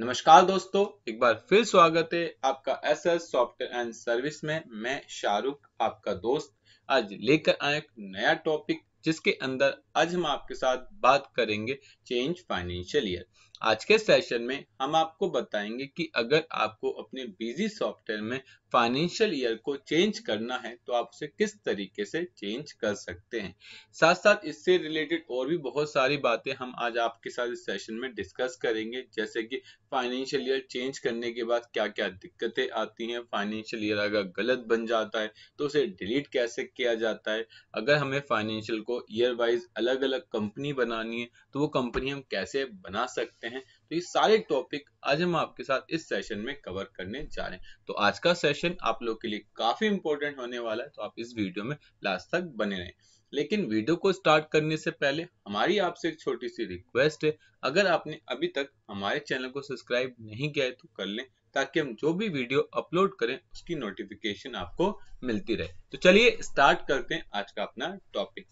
नमस्कार दोस्तों एक बार फिर स्वागत है आपका S S software and service में मैं शाहरुख आपका दोस्त आज लेकर आया एक नया टॉपिक जिसके अंदर आज हम आपके साथ बात करेंगे चेंज फाइनेंशियल ईयर आज के सेशन में हम आपको बताएंगे कि अगर आपको अपने बिजी सॉफ्टवेयर में फाइनेंशियल ईयर को चेंज करना है तो आप उसे किस तरीके से चेंज कर सकते हैं साथ साथ इससे रिलेटेड और भी बहुत सारी बातें हम आज आपके साथ इस सेशन में डिस्कस करेंगे जैसे कि फाइनेंशियल ईयर चेंज करने के बाद क्या क्या दिक्कतें आती हैं फाइनेंशियल ईयर अगर गलत बन जाता है तो उसे डिलीट कैसे किया जाता है अगर हमें फाइनेंशियल को ईयर वाइज अलग अलग अलग कंपनी बनानी है तो वो कंपनी हम कैसे बना सकते हैं तो ये सारे टॉपिक आज हम आपके साथ इस सेशन में कवर करने जा रहे हैं तो आज का सेशन आप लोग के लिए काफी इंपॉर्टेंट होने वाला है तो आप इस वीडियो में लास्ट तक बने रहें लेकिन वीडियो को स्टार्ट करने से पहले हमारी आपसे एक छोटी सी रिक्वेस्ट है अगर आपने अभी तक हमारे चैनल को सब्सक्राइब नहीं किया है तो कर लें ताकि हम जो भी वीडियो अपलोड करें उसकी नोटिफिकेशन आपको मिलती रहे तो चलिए स्टार्ट करते हैं आज का अपना टॉपिक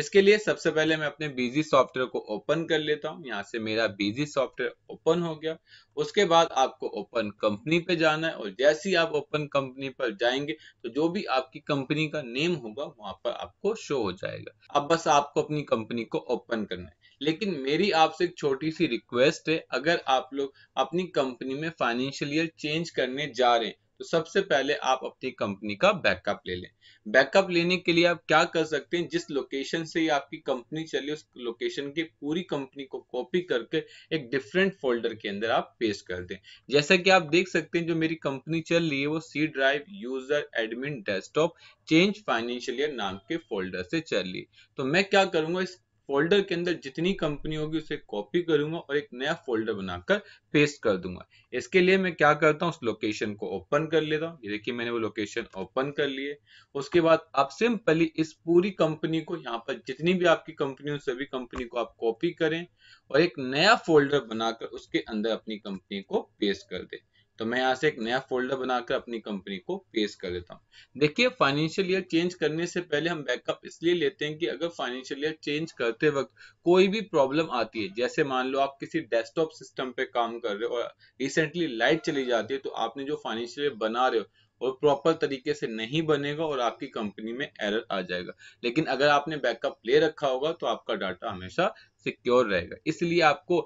इसके लिए सबसे पहले मैं अपने बीजी सॉफ्टवेयर को ओपन कर लेता हूँ यहाँ से मेरा बीजी सॉफ्टवेयर ओपन हो गया उसके बाद आपको ओपन कंपनी पे जाना है और जैसे ही आप ओपन कंपनी पर जाएंगे तो जो भी आपकी कंपनी का नेम होगा वहां पर आपको शो हो जाएगा अब बस आपको अपनी कंपनी को ओपन करना है लेकिन मेरी आपसे एक छोटी सी रिक्वेस्ट है अगर आप लोग अपनी कंपनी में फाइनेंशियल ईयर चेंज करने जा रहे हैं तो सबसे पहले आप अपनी कंपनी का बैकअप ले लें बैकअप लेने के लिए आप क्या कर सकते हैं जिस लोकेशन से आपकी कंपनी चली उस लोकेशन की पूरी कंपनी को कॉपी करके एक डिफरेंट फोल्डर के अंदर आप पेस्ट कर दें जैसा कि आप देख सकते हैं जो मेरी कंपनी चल रही है वो C drive user admin desktop change financial नाम के फोल्डर से चल रही तो मैं क्या करूंगा इस फोल्डर के अंदर जितनी कंपनी होगी उसे कॉपी करूंगा और एक नया फोल्डर बनाकर पेस्ट कर दूंगा इसके लिए मैं क्या करता हूँ उस लोकेशन को ओपन कर लेता हूँ ये देखिए मैंने वो लोकेशन ओपन कर लिए उसके बाद आप सिंपली इस पूरी कंपनी को यहाँ पर जितनी भी आपकी कंपनी हो सभी कंपनी को आप कॉपी करें और एक नया फोल्डर बनाकर उसके अंदर अपनी कंपनी को पेस्ट कर दें तो मैं यहाँ से एक नया फोल्डर बनाकर अपनी कंपनी को पेश कर देता हूँ देखिए फाइनेंशियल ईयर चेंज करने से पहले हम बैकअप इसलिए लेते हैं कि अगर फाइनेंशियल ईयर चेंज करते वक्त कोई भी प्रॉब्लम आती है जैसे मान लो आप किसी डेस्कटॉप सिस्टम पे काम कर रहे हो और रिसेंटली लाइट चली जाती है तो आपने जो फाइनेंशियल ईयर बना रहे हो और प्रॉपर तरीके से नहीं बनेगा और आपकी कंपनी में एरर आ जाएगा लेकिन अगर आपने बैकअप ले रखा होगा तो आपका डाटा हमेशा सिक्योर रहेगा इसलिए आपको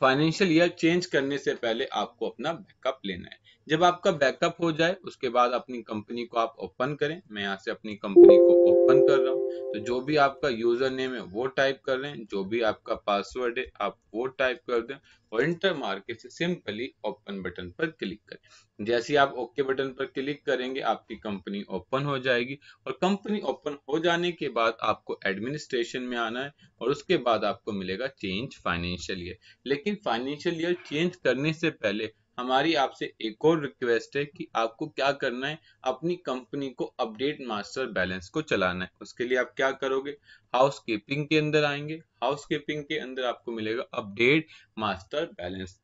फाइनेंशियल ईयर चेंज करने से पहले आपको अपना बैकअप लेना है जब आपका बैकअप हो जाए उसके बाद अपनी कंपनी को आप ओपन करें मैं यहाँ से अपनी कंपनी को ओपन कर रहा हूँ तो जो भी आपका यूजर नेम है वो टाइप कर लें जो भी आपका पासवर्ड है आप वो टाइप कर दें और इंटर मार के सिंपली ओपन बटन पर क्लिक करें जैसे आप ओके बटन पर क्लिक करेंगे आपकी कंपनी ओपन हो जाएगी और कंपनी ओपन हो जाने के बाद आपको एडमिनिस्ट्रेशन में आना है और उसके बाद आपको मिलेगा चेंज फाइनेंशियल ईयर लेकिन फाइनेंशियल ईयर चेंज करने से पहले हमारी आपसे एक और रिक्वेस्ट है कि आपको क्या करना है अपनी कंपनी को अपडेट मास्टर बैलेंस को चलाना है उसके लिए आप क्या करोगे हाउस कीपिंग के अंदर आएंगे हाउस कीपिंग के अंदर आपको मिलेगा अपडेट मास्टर बैलेंस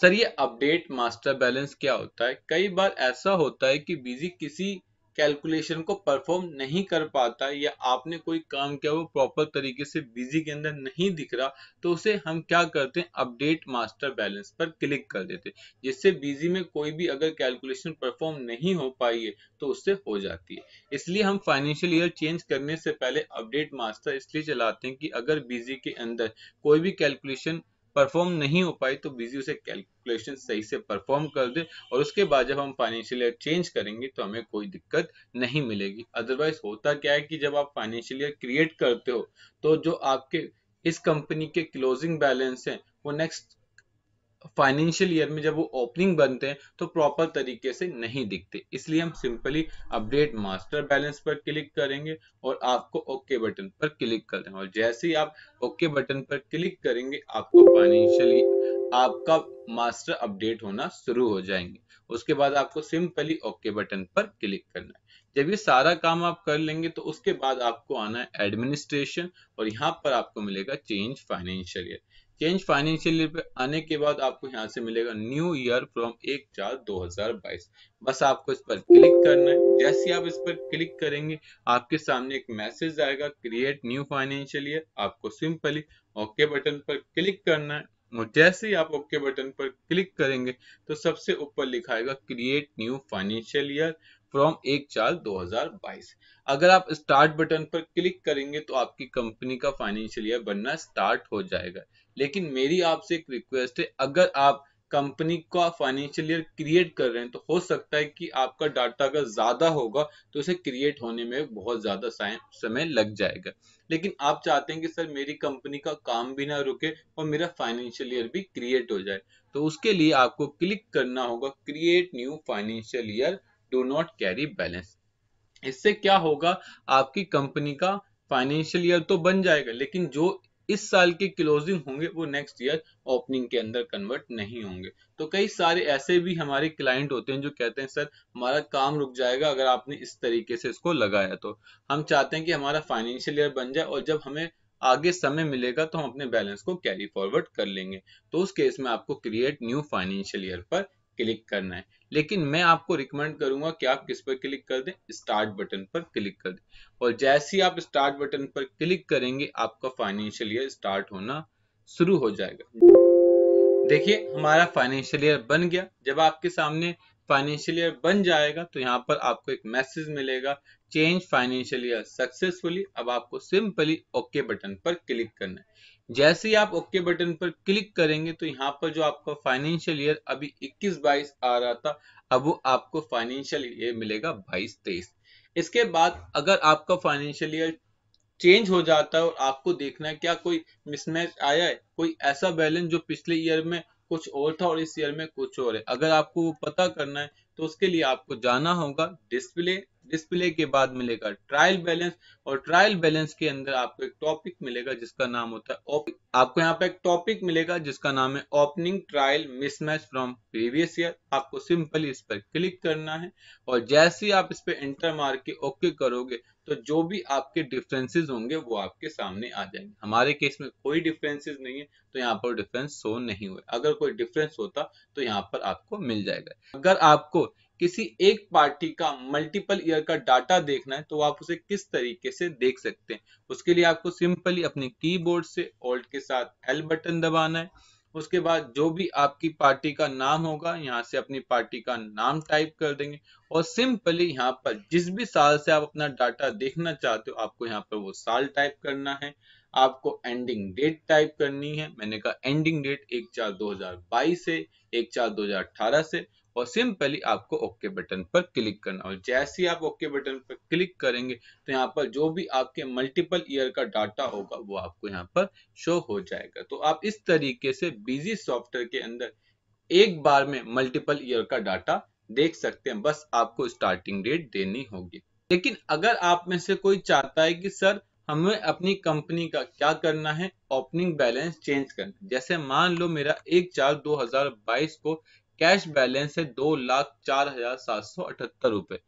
सर ये अपडेट मास्टर बैलेंस क्या होता है कई बार ऐसा होता है कि बिजी किसी कैलकुलेशन को परफॉर्म नहीं कर पाता या आपने कोई काम किया वो प्रॉपर तरीके से बिजी के अंदर नहीं दिख रहा तो उसे हम क्या करते हैं अपडेट मास्टर बैलेंस पर क्लिक कर देते जिससे बिजी में कोई भी अगर कैलकुलेशन परफॉर्म नहीं हो पाई है तो उससे हो जाती है इसलिए हम फाइनेंशियल ईयर चेंज करने से पहले अपडेट मास्टर इसलिए चलाते हैं कि अगर बिजी के अंदर कोई भी कैलकुलेशन परफॉर्म नहीं हो पाई तो बिजी उसे कैलकुलेशन सही से परफॉर्म कर दे और उसके बाद जब हम फाइनेंशियल ईयर चेंज करेंगे तो हमें कोई दिक्कत नहीं मिलेगी अदरवाइज होता क्या है कि जब आप फाइनेंशियल ईयर क्रिएट करते हो तो जो आपके इस कंपनी के क्लोजिंग बैलेंस है वो नेक्स्ट फाइनेंशियल ईयर में जब वो ओपनिंग बनते हैं तो प्रॉपर तरीके से नहीं दिखते इसलिए हम सिंपली अपडेट मास्टर बैलेंस पर क्लिक करेंगे और आपको ओके okay बटन पर क्लिक कर देंगे और जैसे ही आप ओके okay बटन पर क्लिक करेंगे आपको फाइनेंशियली आपका मास्टर अपडेट होना शुरू हो जाएंगे उसके बाद आपको सिंपली ओके okay बटन पर क्लिक करना है जब ये सारा काम आप कर लेंगे तो उसके बाद आपको आना है एडमिनिस्ट्रेशन और यहाँ पर आपको मिलेगा change financial year change financial year पे आने के बाद आपको यहाँ से मिलेगा न्यू ईयर फ्रॉम एक चार 2022 बस आपको इस पर क्लिक करना है जैसे आप इस पर क्लिक करेंगे आपके सामने एक मैसेज आएगा क्रिएट न्यू फाइनेंशियल ईयर आपको सिंपली ओके बटन पर क्लिक करना है और जैसे ही आप ओके बटन पर क्लिक करेंगे तो सबसे ऊपर लिखाएगा create new financial year from एक चार बाईस अगर आप स्टार्ट बटन पर क्लिक करेंगे तो आपकी कंपनी का फाइनेंशियल ईयर बनना स्टार्ट हो जाएगा लेकिन मेरी आपसे एक रिक्वेस्ट है अगर आप कंपनी का फाइनेंशियल ईयर क्रिएट कर रहे हैं तो हो सकता है कि आपका डाटा अगर ज़्यादा होगा तो उसे क्रिएट होने में बहुत ज़्यादा समय लग जाएगा लेकिन आप चाहते हैं कि सर मेरी कंपनी का काम भी ना रुके और मेरा फाइनेंशियल ईयर भी क्रिएट हो जाए तो उसके लिए आपको क्लिक करना होगा create new financial year do not carry balance इससे क्या होगा आपकी कंपनी का फाइनेंशियल ईयर तो बन जाएगा लेकिन जो इस साल के क्लोजिंग होंगे वो नेक्स्ट ईयर ओपनिंग के अंदर कन्वर्ट नहीं होंगे तो कई सारे ऐसे भी हमारे क्लाइंट होते हैं जो कहते हैं सर हमारा काम रुक जाएगा अगर आपने इस तरीके से इसको लगाया तो हम चाहते हैं कि हमारा फाइनेंशियल ईयर बन जाए और जब हमें आगे समय मिलेगा तो हम अपने बैलेंस को कैरी फॉरवर्ड कर लेंगे तो उस केस में आपको क्रिएट न्यू फाइनेंशियल ईयर पर क्लिक करना है लेकिन मैं आपको रिकमेंड करूंगा कि आप किस पर क्लिक कर दें स्टार्ट बटन पर क्लिक कर दें और जैसे ही आप स्टार्ट बटन पर क्लिक करेंगे आपका फाइनेंशियल ईयर स्टार्ट होना शुरू हो जाएगा देखिए हमारा फाइनेंशियल ईयर बन गया जब आपके सामने फाइनेंशियल ईयर बन जाएगा तो यहाँ पर आपको एक मैसेज मिलेगा चेंज फाइनेंशियल ईयर सक्सेसफुली अब आपको सिंपली ओके बटन पर क्लिक करना है जैसे ही आप ओके बटन पर क्लिक करेंगे तो यहाँ पर जो आपका फाइनेंशियल ईयर अभी 21-22 आ रहा था अब वो आपको फाइनेंशियल ईयर मिलेगा 22-23 इसके बाद अगर आपका फाइनेंशियल ईयर चेंज हो जाता है और आपको देखना है क्या कोई मिसमैच आया है कोई ऐसा बैलेंस जो पिछले ईयर में कुछ और था और इस ईयर में कुछ और है अगर आपको वो पता करना है तो उसके लिए आपको जाना होगा डिस्प्ले डिस्प्ले के बाद मिलेगा ट्रायल बैलेंस और ट्रायल बैलेंस के अंदर आपको एक टॉपिक मिलेगा जिसका नाम होता है आपको यहाँ पे एक टॉपिक मिलेगा जिसका नाम है opening trial mismatch from previous year आपको सिंपली इस पर क्लिक करना है और जैसे ही आप इस पर एंटर मार के ओके करोगे तो जो भी आपके डिफरेंसेस होंगे वो आपके सामने आ जाएंगे हमारे केस में कोई डिफरेंसेस नहीं है तो यहाँ पर डिफरेंस शो नहीं हुए अगर कोई डिफरेंस होता तो यहाँ पर आपको मिल जाएगा अगर आपको किसी एक पार्टी का मल्टीपल ईयर का डाटा देखना है तो आप उसे किस तरीके से देख सकते हैं उसके लिए आपको सिंपली अपने कीबोर्ड से ऑल्ट के साथ एल बटन दबाना है उसके बाद जो भी आपकी पार्टी का नाम होगा यहाँ से अपनी पार्टी का नाम टाइप कर देंगे और सिंपली यहाँ पर जिस भी साल से आप अपना डाटा देखना चाहते हो आपको यहाँ पर वो साल टाइप करना है आपको एंडिंग डेट टाइप करनी है मैंने कहा एंडिंग डेट एक चार दो हजार बाईस से एक चार दो हजार अठारह से और सिंपली आपको ओके बटन पर क्लिक करना और जैसे ही आप ओके बटन पर क्लिक करेंगे तो यहाँ पर जो भी आपके मल्टीपल ईयर का डाटा होगा वो आपको यहाँ पर शो हो जाएगा तो आप इस तरीके से बिजी सॉफ्टवेयर के अंदर एक बार में मल्टीपल ईयर का डाटा देख सकते हैं बस आपको स्टार्टिंग डेट देनी होगी लेकिन अगर आप में से कोई चाहता है कि सर हमें अपनी कंपनी का क्या करना है ओपनिंग बैलेंस चेंज करना जैसे मान लो मेरा एक चार 2022 को कैश बैलेंस है दो लाख चार हजार सात सौ अठहत्तर रुपए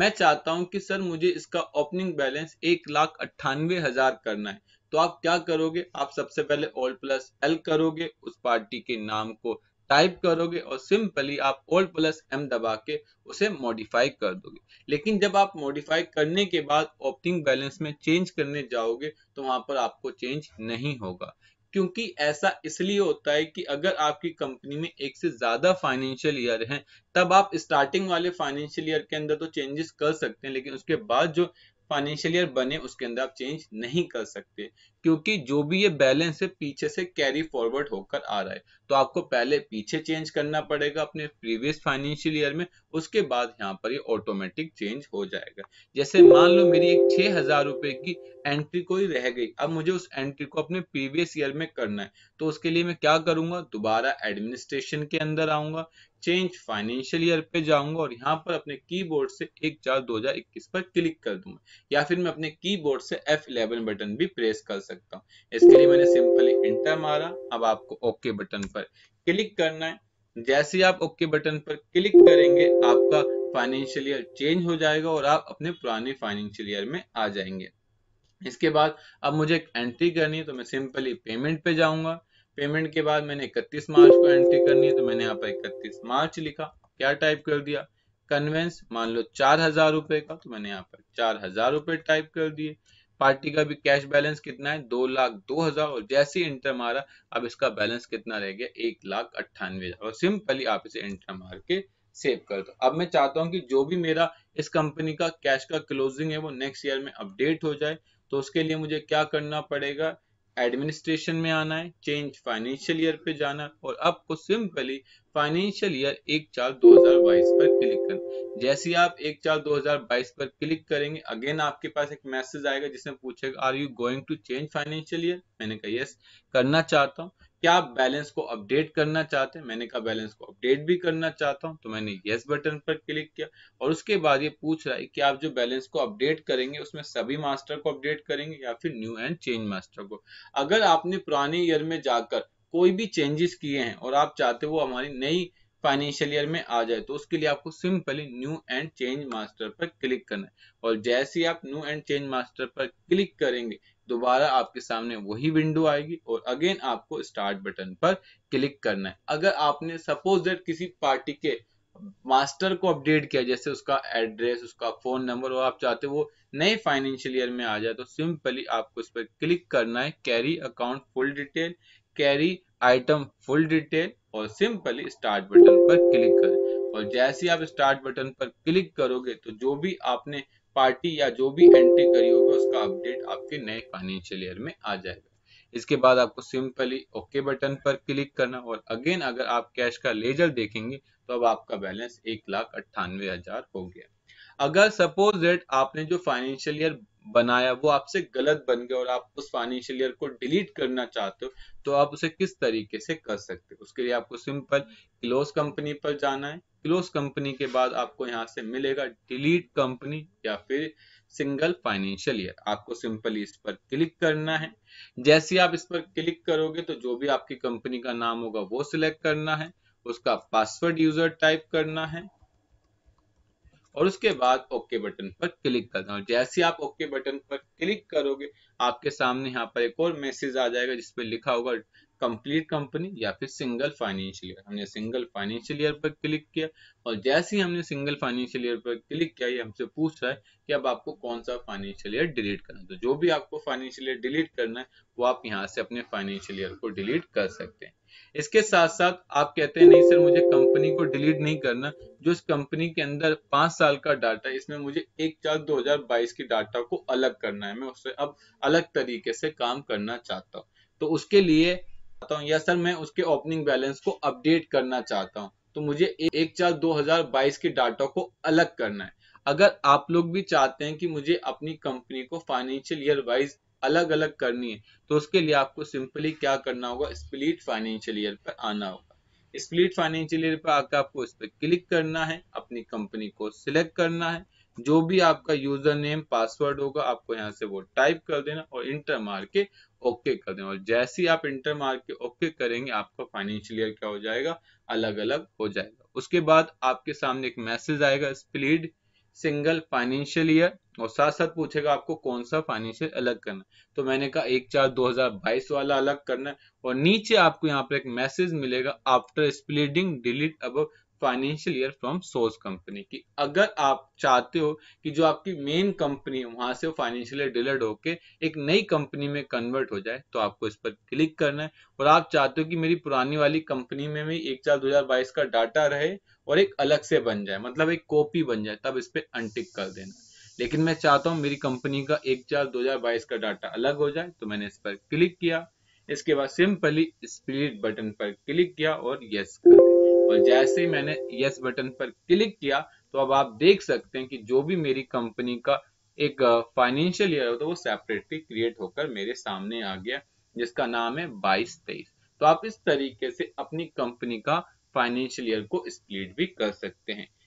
मैं चाहता हूं कि सर मुझे इसका ओपनिंग बैलेंस एक लाख अट्ठानवे हजार करना है तो आप क्या करोगे आप सबसे पहले ओल्ड प्लस एल करोगे उस पार्टी के नाम को टाइप करोगे और सिंपली आप ओल्ड प्लस एम दबा के उसे मॉडिफाई कर दोगे लेकिन जब आप मॉडिफाई करने के बाद ओपनिंग बैलेंस में चेंज करने जाओगे तो वहां पर आपको चेंज नहीं होगा क्योंकि ऐसा इसलिए होता है कि अगर आपकी कंपनी में एक से ज्यादा फाइनेंशियल ईयर है तब आप स्टार्टिंग वाले फाइनेंशियल ईयर के अंदर तो चेंजेस कर सकते हैं लेकिन उसके बाद जो फाइनेंशियल ईयर बने उसके अंदर आप चेंज नहीं कर सकते क्योंकि जो भी ये बैलेंस है पीछे से कैरी फॉरवर्ड होकर आ रहा है तो आपको पहले पीछे चेंज करना पड़ेगा अपने प्रीवियस फाइनेंशियल ईयर में उसके बाद यहाँ पर ये ऑटोमेटिक चेंज हो जाएगा जैसे मान लो मेरी एक छह हजार रुपए की एंट्री कोई रह गई अब मुझे उस एंट्री को अपने प्रीवियस ईयर में करना है तो उसके लिए मैं क्या करूंगा दोबारा एडमिनिस्ट्रेशन के अंदर आऊंगा चेंज फाइनेंशियल ईयर पे जाऊंगा और यहाँ पर अपने कीबोर्ड से एक चार दो हजार इक्कीस पर क्लिक कर दूंगा या फिर मैं अपने कीबोर्ड से F11 बटन भी प्रेस कर सकता हूँ इसके लिए मैंने सिंपली इंटर मारा अब आपको ओके बटन पर क्लिक करना है जैसे ही आप ओके बटन पर क्लिक करेंगे आपका फाइनेंशियल ईयर चेंज हो जाएगा और आप अपने पुराने फाइनेंशियल ईयर में आ जाएंगे इसके बाद अब मुझे एंट्री करनी है तो मैं सिंपली पेमेंट पे जाऊंगा पेमेंट के बाद मैंने 31 मार्च को एंट्री करनी है तो मैंने यहाँ पर 31 मार्च लिखा क्या टाइप कर दिया कन्वेंस मान लो चार हजार रुपए का तो मैंने यहाँ पर चार हजार रुपए टाइप कर दिए पार्टी का भी कैश बैलेंस कितना है दो लाख दो हजार और जैसे ही इंटर मारा अब इसका बैलेंस कितना रह गया एक लाख अट्ठानवे हजार और सिंपली आप इसे इंटर मार के सेव कर दो अब मैं चाहता हूँ कि जो भी मेरा इस कंपनी का कैश का क्लोजिंग है वो नेक्स्ट ईयर में अपडेट हो जाए तो उसके लिए मुझे क्या करना पड़ेगा एडमिनिस्ट्रेशन में आना है चेंज फाइनेंशियल ईयर पे जाना और आपको सिंपली फाइनेंशियल ईयर एक चार बाईस पर क्लिक करना जैसे आप एक चार बाईस पर क्लिक करेंगे अगेन आपके पास एक मैसेज आएगा जिसमें पूछेगा are you going to change financial year मैंने कहा यस करना चाहता हूँ क्या आप बैलेंस को अपडेट करना चाहते हैं मैंने कहा बैलेंस को अपडेट भी करना चाहता हूं तो मैंने यस बटन पर क्लिक किया और उसके बाद ये पूछ रहा है कि आप जो बैलेंस को अपडेट करेंगे उसमें सभी मास्टर को अपडेट करेंगे या फिर न्यू एंड चेंज मास्टर को अगर आपने पुराने ईयर में जाकर कोई भी चेंजेस किए हैं और आप चाहते वो हमारी नई फाइनेंशियल ईयर में आ जाए तो उसके लिए आपको simply new and change master पर क्लिक करना है और जैसे ही आप न्यू एंड चेंज मास्टर पर क्लिक करेंगे दोबारा आपके सामने वही विंडो आएगी और अगेन आपको स्टार्ट बटन पर क्लिक करना है अगर आपने सपोज दैट किसी पार्टी के मास्टर को अपडेट किया जैसे उसका एड्रेस उसका फोन नंबर और आप चाहते वो नए फाइनेंशियल ईयर में आ जाए तो सिंपली आपको इस पर क्लिक करना है carry account full detail carry item full detail और सिंपली स्टार्ट बटन पर क्लिक करें और जैसे ही आप स्टार्ट बटन पर क्लिक करोगे तो जो भी आपने पार्टी या जो भी एंट्री करी होगी उसका अपडेट आपके नए फाइनेंशियल ईयर में आ जाएगा इसके बाद आपको सिंपली ओके बटन पर क्लिक करना और अगेन अगर आप कैश का लेजर देखेंगे तो अब आपका बैलेंस एक लाख अट्ठानवे हजार हो गया अगर सपोज डेट आपने जो फाइनेंशियल ईयर बनाया वो आपसे गलत बन गया और आप उस फाइनेंशियल ईयर को डिलीट करना चाहते हो तो आप उसे किस तरीके से कर सकते हो उसके लिए आपको सिंपल क्लोज कंपनी पर जाना है क्लोज कंपनी के बाद आपको यहाँ से मिलेगा डिलीट कंपनी या फिर सिंगल फाइनेंशियल ईयर आपको सिंपली इस पर क्लिक करना है जैसे आप इस पर क्लिक करोगे तो जो भी आपकी कंपनी का नाम होगा वो सिलेक्ट करना है उसका पासवर्ड यूजर टाइप करना है और उसके बाद ओके बटन पर क्लिक करना और जैसे आप ओके बटन पर क्लिक करोगे आपके सामने यहाँ पर एक और मैसेज आ जाएगा जिसपे लिखा होगा कंप्लीट कंपनी या फिर सिंगल फाइनेंशियल ईयर हमने सिंगल फाइनेंशियल ईयर पर क्लिक किया और जैसे ही हमने सिंगल फाइनेंशियल ईयर पर क्लिक किया ये हमसे पूछ रहा है कि अब आपको कौन सा फाइनेंशियल ईयर डिलीट करना है तो जो भी आपको फाइनेंशियल ईयर डिलीट करना है वो आप यहाँ से अपने फाइनेंशियल ईयर को डिलीट कर सकते हैं इसके साथ साथ आप कहते हैं नहीं सर मुझे कंपनी डिलीट नहीं करना जो इस कंपनी के अंदर पांच साल का डाटा है इसमें मुझे एक चार 2022 की डाटा को अलग करना है मैं उससे अब अलग तरीके से काम करना चाहता हूँ तो उसके लिए चाहता हूँ या सर मैं उसके ओपनिंग बैलेंस को अपडेट करना चाहता हूँ तो मुझे एक चार 2022 के डाटा को अलग करना है अगर आप लोग भी चाहते हैं कि मुझे अपनी कंपनी को फाइनेंशियल ईयर वाइज अलग अलग करनी है तो उसके लिए आपको सिंपली क्या करना होगा स्प्लिट फाइनेंशियल ईयर पर आना होगा स्प्लिट फाइनेंशियल ईयर पर आकर आपको इस पर क्लिक करना है अपनी कंपनी को सिलेक्ट करना है जो भी आपका यूजर नेम पासवर्ड होगा आपको यहाँ से वो टाइप कर देना और इंटर मार के ओके कर देना और जैसे ही आप इंटर मार के ओके करेंगे आपका फाइनेंशियल ईयर क्या हो जाएगा अलग अलग हो जाएगा उसके बाद आपके सामने एक मैसेज आएगा स्प्लिट सिंगल फाइनेंशियल ईयर और साथ साथ पूछेगा आपको कौन सा फाइनेंशियल अलग करना है तो मैंने कहा एक चार 2022 वाला अलग करना है और नीचे आपको यहाँ पर एक मैसेज मिलेगा आफ्टर स्प्लिटिंग डिलीट अब financial year from source company की अगर आप चाहते हो कि जो आपकी मेन कंपनी है वहां से फाइनेंशियल ईयर डिलीट होके एक नई कंपनी में कन्वर्ट हो जाए तो आपको इस पर क्लिक करना है और आप चाहते हो कि मेरी पुरानी वाली कंपनी में भी एक चार बाईस का डाटा रहे और एक अलग से बन जाए मतलब एक कॉपी बन जाए तब इस पर अनटिक कर देना लेकिन मैं चाहता हूँ मेरी कंपनी का एक चार दो हजार बाईस का डाटा अलग हो जाए तो मैंने इस पर क्लिक किया इसके बाद सिंपली स्प्लिट बटन पर क्लिक किया और यस कर और जैसे ही मैंने यस बटन पर क्लिक किया तो अब आप देख सकते हैं कि जो भी मेरी कंपनी का एक फाइनेंशियल ईयर होता है वो सेपरेटली क्रिएट होकर मेरे सामने आ गया जिसका नाम है बाईस तेईस तो आप इस तरीके से अपनी कंपनी का फाइनेंशियल ईयर को स्प्लिट भी कर सकते हैं